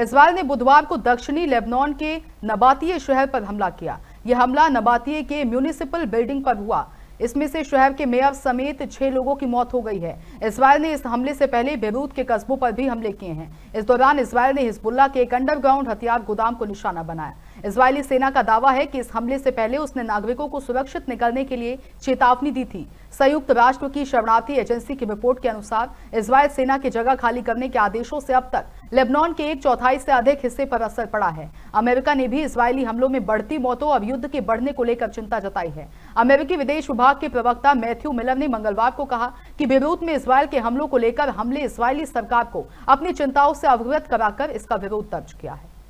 Israel ने बुधवार को दक्षिणी लेबनान के नबातीय शहर पर हमला किया यह हमला नबातीय के म्यूनिसिपल बिल्डिंग पर हुआ इसमें से शहर के मेयर समेत छह लोगों की मौत हो गई है इसराइल ने इस हमले से पहले बेरूत के कस्बों पर भी हमले किए हैं इस दौरान इसराइल ने हिजबुल्ला के एक अंडरग्राउंड हथियार गोदाम को निशाना बनाया इसराइली सेना का दावा है कि इस हमले से पहले उसने नागरिकों को सुरक्षित निकलने के लिए चेतावनी दी थी संयुक्त राष्ट्र की शरणार्थी एजेंसी की रिपोर्ट के अनुसार इसराइल सेना की जगह खाली करने के आदेशों से अब तक लेबनान के एक चौथाई से अधिक हिस्से पर असर पड़ा है अमेरिका ने भी इसराइली हमलों में बढ़ती मौतों और युद्ध के बढ़ने को लेकर चिंता जताई है अमेरिकी विदेश विभाग के प्रवक्ता मैथ्यू मिलर ने मंगलवार को कहा कि बेरोत में इसराइल के हमलों को लेकर हमले इसराइली सरकार को अपनी चिंताओं से अवगत कराकर इसका विरोध दर्ज किया है